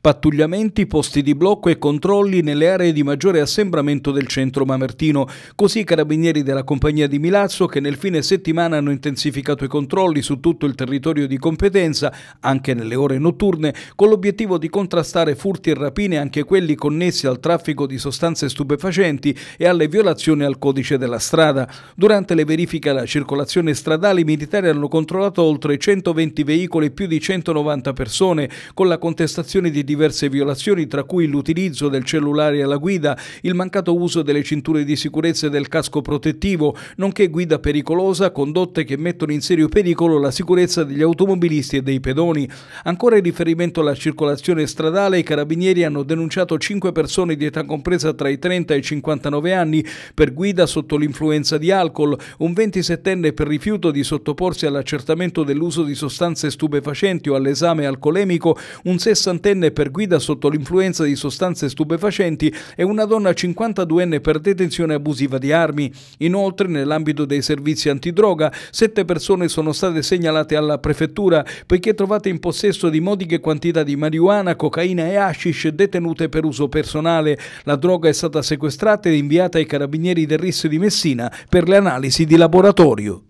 pattugliamenti, posti di blocco e controlli nelle aree di maggiore assembramento del centro mamertino. Così i carabinieri della compagnia di Milazzo che nel fine settimana hanno intensificato i controlli su tutto il territorio di competenza, anche nelle ore notturne, con l'obiettivo di contrastare furti e rapine anche quelli connessi al traffico di sostanze stupefacenti e alle violazioni al codice della strada. Durante le verifiche alla circolazione stradale i militari hanno controllato oltre 120 veicoli e più di 190 persone, con la contestazione di diverse violazioni, tra cui l'utilizzo del cellulare alla guida, il mancato uso delle cinture di sicurezza e del casco protettivo, nonché guida pericolosa, condotte che mettono in serio pericolo la sicurezza degli automobilisti e dei pedoni. Ancora in riferimento alla circolazione stradale, i carabinieri hanno denunciato 5 persone di età compresa tra i 30 e i 59 anni per guida sotto l'influenza di alcol, un 27enne per rifiuto di sottoporsi all'accertamento dell'uso di sostanze stupefacenti o all'esame alcolemico, un sessantenne per per guida sotto l'influenza di sostanze stupefacenti e una donna 52enne per detenzione abusiva di armi. Inoltre, nell'ambito dei servizi antidroga, sette persone sono state segnalate alla prefettura poiché trovate in possesso di modiche quantità di marijuana, cocaina e hashish detenute per uso personale. La droga è stata sequestrata e inviata ai carabinieri del RIS di Messina per le analisi di laboratorio.